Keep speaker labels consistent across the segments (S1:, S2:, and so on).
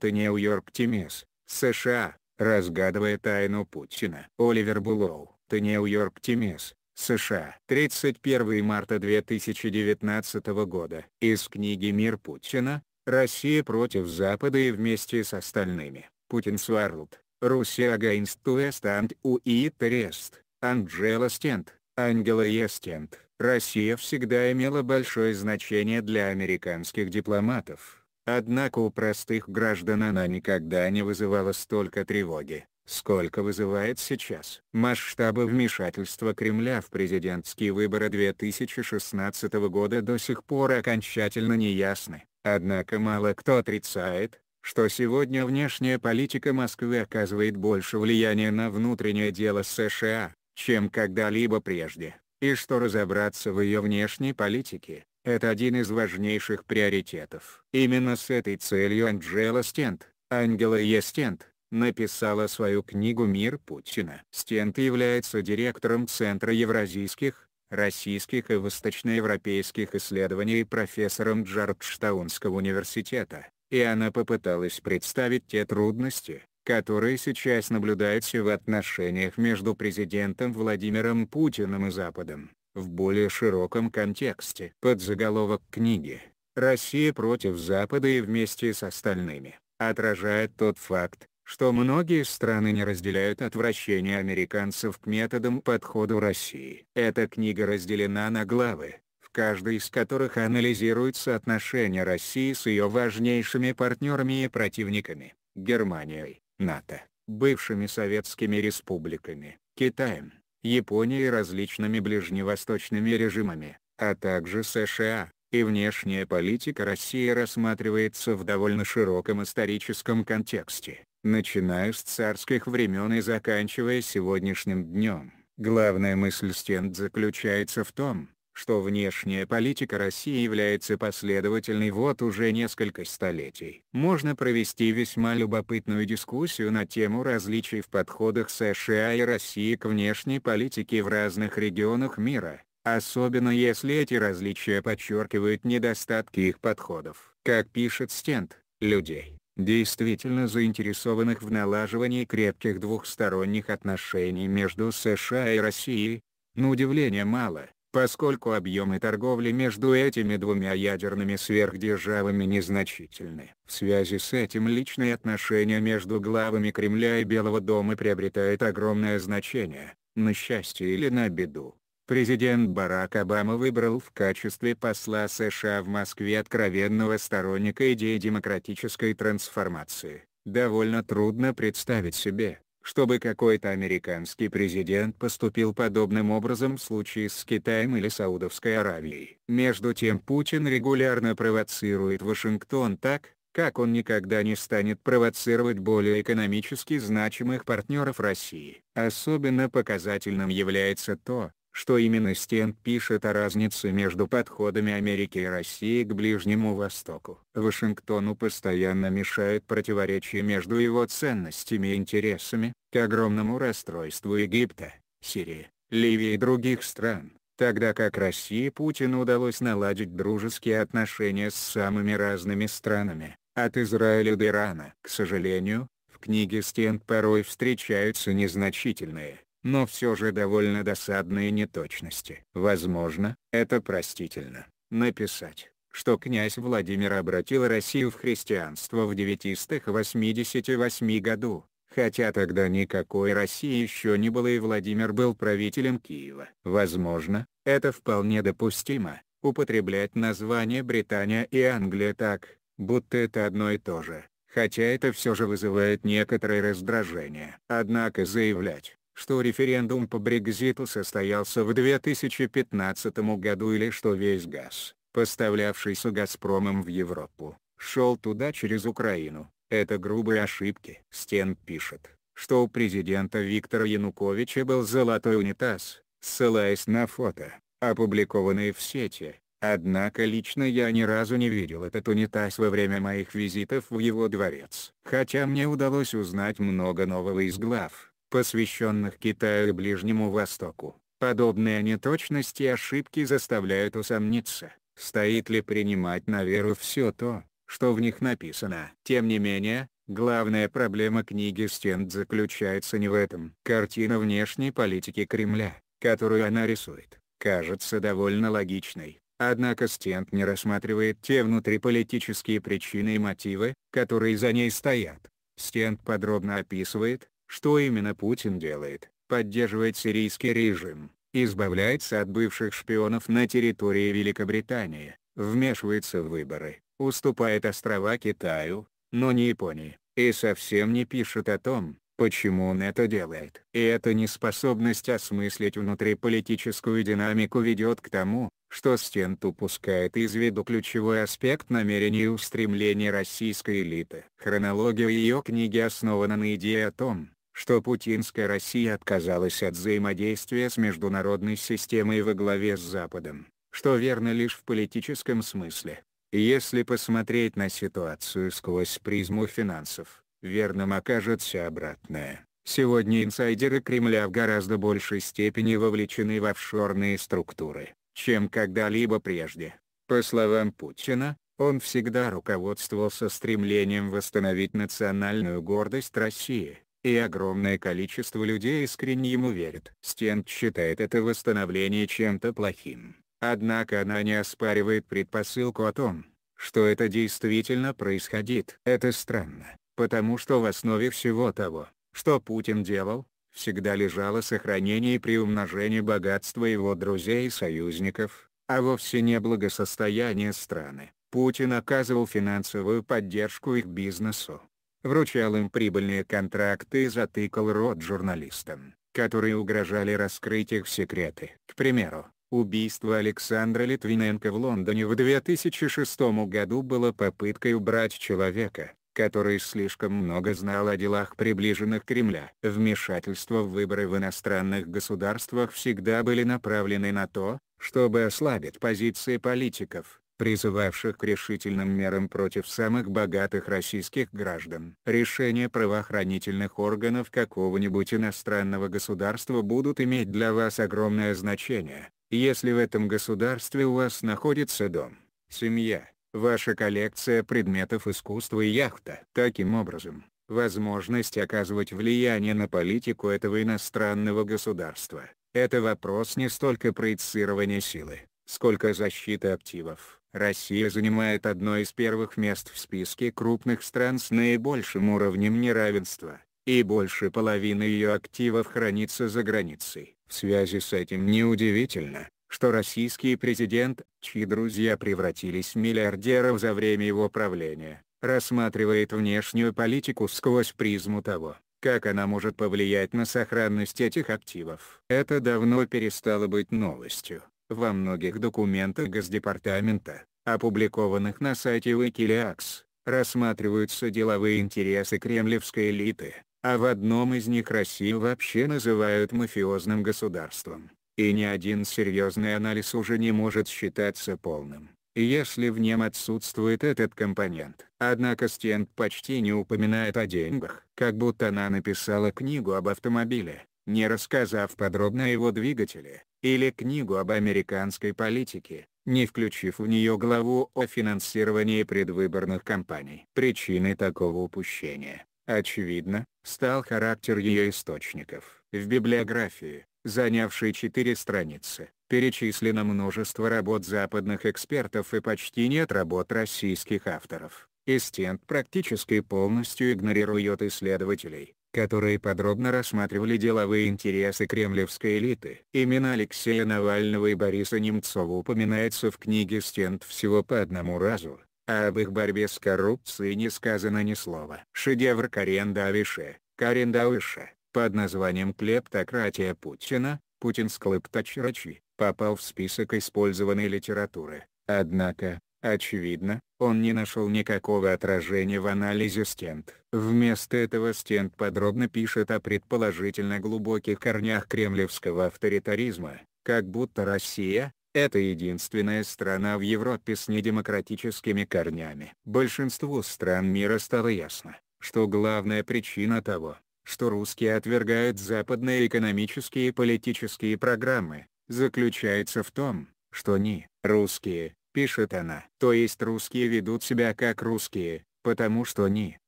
S1: Таниэл Тимис, США, разгадывая тайну Путина. Оливер Буллоу. Булоу, Таниэл Тимис, США. 31 марта 2019 года. Из книги «Мир Путина. Россия против Запада и вместе с остальными». Путинс Варлд, Руссия Against West and Уит Рест, Анджела Стент, Ангела Естент. Россия всегда имела большое значение для американских дипломатов Однако у простых граждан она никогда не вызывала столько тревоги, сколько вызывает сейчас. Масштабы вмешательства Кремля в президентские выборы 2016 года до сих пор окончательно не ясны. Однако мало кто отрицает, что сегодня внешняя политика Москвы оказывает больше влияния на внутреннее дело США, чем когда-либо прежде, и что разобраться в ее внешней политике это один из важнейших приоритетов. Именно с этой целью Анджела Стент, Ангела Е. Стент, написала свою книгу «Мир Путина». Стент является директором Центра евразийских, российских и восточноевропейских исследований и профессором Джорджтаунского университета, и она попыталась представить те трудности, которые сейчас наблюдаются в отношениях между президентом Владимиром Путиным и Западом в более широком контексте. Подзаголовок книги «Россия против Запада и вместе с остальными» отражает тот факт, что многие страны не разделяют отвращение американцев к методам подходу России. Эта книга разделена на главы, в каждой из которых анализируются отношения России с ее важнейшими партнерами и противниками – Германией, НАТО, бывшими советскими республиками, Китаем, Японией различными ближневосточными режимами, а также США, и внешняя политика России рассматривается в довольно широком историческом контексте, начиная с царских времен и заканчивая сегодняшним днем. Главная мысль стенд заключается в том, что внешняя политика России является последовательной вот уже несколько столетий. Можно провести весьма любопытную дискуссию на тему различий в подходах США и России к внешней политике в разных регионах мира, особенно если эти различия подчеркивают недостатки их подходов. Как пишет Стент, людей, действительно заинтересованных в налаживании крепких двухсторонних отношений между США и Россией, на удивление мало поскольку объемы торговли между этими двумя ядерными сверхдержавами незначительны. В связи с этим личные отношения между главами Кремля и Белого дома приобретают огромное значение, на счастье или на беду. Президент Барак Обама выбрал в качестве посла США в Москве откровенного сторонника идеи демократической трансформации. Довольно трудно представить себе, чтобы какой-то американский президент поступил подобным образом в случае с Китаем или Саудовской Аравией. Между тем Путин регулярно провоцирует Вашингтон так, как он никогда не станет провоцировать более экономически значимых партнеров России. Особенно показательным является то, что именно Стен пишет о разнице между подходами Америки и России к Ближнему Востоку. Вашингтону постоянно мешает противоречие между его ценностями и интересами, к огромному расстройству Египта, Сирии, Ливии и других стран, тогда как России Путину удалось наладить дружеские отношения с самыми разными странами, от Израиля до Ирана. К сожалению, в книге Стен порой встречаются незначительные, но все же довольно досадные неточности. Возможно, это простительно. Написать, что князь Владимир обратил Россию в христианство в 988 году, хотя тогда никакой России еще не было и Владимир был правителем Киева. Возможно, это вполне допустимо, употреблять название Британия и Англия так, будто это одно и то же, хотя это все же вызывает некоторое раздражение. Однако заявлять, что референдум по Брекзиту состоялся в 2015 году или что весь газ, поставлявшийся «Газпромом» в Европу, шел туда через Украину. Это грубые ошибки. Стен пишет, что у президента Виктора Януковича был золотой унитаз, ссылаясь на фото, опубликованные в сети. Однако лично я ни разу не видел этот унитаз во время моих визитов в его дворец. Хотя мне удалось узнать много нового из глав посвященных Китаю и Ближнему Востоку. Подобные неточности и ошибки заставляют усомниться, стоит ли принимать на веру все то, что в них написано. Тем не менее, главная проблема книги Стенд заключается не в этом. Картина внешней политики Кремля, которую она рисует, кажется довольно логичной. Однако Стенд не рассматривает те внутриполитические причины и мотивы, которые за ней стоят. Стенд подробно описывает, что именно Путин делает? Поддерживает сирийский режим, избавляется от бывших шпионов на территории Великобритании, вмешивается в выборы, уступает острова Китаю, но не Японии, и совсем не пишет о том, почему он это делает. И эта неспособность осмыслить внутриполитическую динамику ведет к тому, что Стент упускает из виду ключевой аспект намерений и устремлений российской элиты. Хронология ее книги основана на идее о том, что путинская Россия отказалась от взаимодействия с международной системой во главе с Западом, что верно лишь в политическом смысле. Если посмотреть на ситуацию сквозь призму финансов, верным окажется обратное. Сегодня инсайдеры Кремля в гораздо большей степени вовлечены в офшорные структуры, чем когда-либо прежде. По словам Путина, он всегда руководствовался стремлением восстановить национальную гордость России, и огромное количество людей искренне ему верит. Стент считает это восстановление чем-то плохим, однако она не оспаривает предпосылку о том, что это действительно происходит. Это странно, потому что в основе всего того, что Путин делал, всегда лежало сохранение и приумножение богатства его друзей и союзников, а вовсе не благосостояние страны. Путин оказывал финансовую поддержку их бизнесу, вручал им прибыльные контракты и затыкал рот журналистам, которые угрожали раскрыть их секреты. К примеру, убийство Александра Литвиненко в Лондоне в 2006 году было попыткой убрать человека, который слишком много знал о делах приближенных Кремля. Вмешательства в выборы в иностранных государствах всегда были направлены на то, чтобы ослабить позиции политиков, призывавших к решительным мерам против самых богатых российских граждан. Решения правоохранительных органов какого-нибудь иностранного государства будут иметь для вас огромное значение, если в этом государстве у вас находится дом, семья, ваша коллекция предметов искусства и яхта. Таким образом, возможность оказывать влияние на политику этого иностранного государства – это вопрос не столько проецирования силы, сколько защиты активов. Россия занимает одно из первых мест в списке крупных стран с наибольшим уровнем неравенства, и больше половины ее активов хранится за границей. В связи с этим неудивительно, что российский президент, чьи друзья превратились в миллиардеров за время его правления, рассматривает внешнюю политику сквозь призму того, как она может повлиять на сохранность этих активов. Это давно перестало быть новостью во многих документах Госдепартамента, опубликованных на сайте Wikileaks, рассматриваются деловые интересы кремлевской элиты, а в одном из них Россию вообще называют мафиозным государством, и ни один серьезный анализ уже не может считаться полным если в нем отсутствует этот компонент. Однако Стенд почти не упоминает о деньгах, как будто она написала книгу об автомобиле, не рассказав подробно о его двигателе, или книгу об американской политике, не включив в нее главу о финансировании предвыборных кампаний. Причиной такого упущения, очевидно, стал характер ее источников. В библиографии, занявшей четыре страницы, перечислено множество работ западных экспертов и почти нет работ российских авторов. Эстент практически полностью игнорирует исследователей, которые подробно рассматривали деловые интересы кремлевской элиты. Имена Алексея Навального и Бориса Немцова упоминаются в книге «Стенд» всего по одному разу, а об их борьбе с коррупцией не сказано ни слова. Шедевр Карен Давише, Карен Давиша, под названием «Клептократия Путина», «Путинск Лыптачрачи», попал в список использованной литературы. Однако, Очевидно, он не нашел никакого отражения в анализе Стент. Вместо этого Стент подробно пишет о предположительно глубоких корнях кремлевского авторитаризма, как будто Россия – это единственная страна в Европе с недемократическими корнями. Большинству стран мира стало ясно, что главная причина того, что русские отвергают западные экономические и политические программы, заключается в том, что они русские, пишет она. То есть русские ведут себя как русские, потому что они,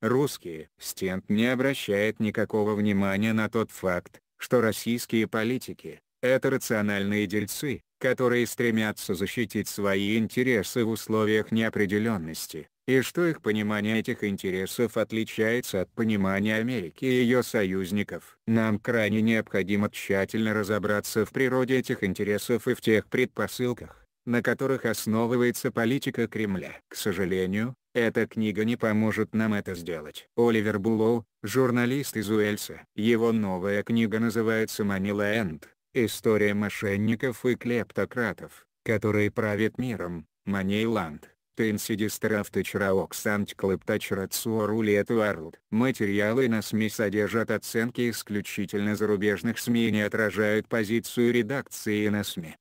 S1: русские. Стент не обращает никакого внимания на тот факт, что российские политики – это рациональные дельцы, которые стремятся защитить свои интересы в условиях неопределенности, и что их понимание этих интересов отличается от понимания Америки и ее союзников. Нам крайне необходимо тщательно разобраться в природе этих интересов и в тех предпосылках, на которых основывается политика Кремля. К сожалению, эта книга не поможет нам это сделать. Оливер Буллоу, журналист из Уэльса. Его новая книга называется «Маниленд. История мошенников и клептократов, которые правят миром». Арлд. Материалы на СМИ содержат оценки исключительно зарубежных СМИ и не отражают позицию редакции на СМИ.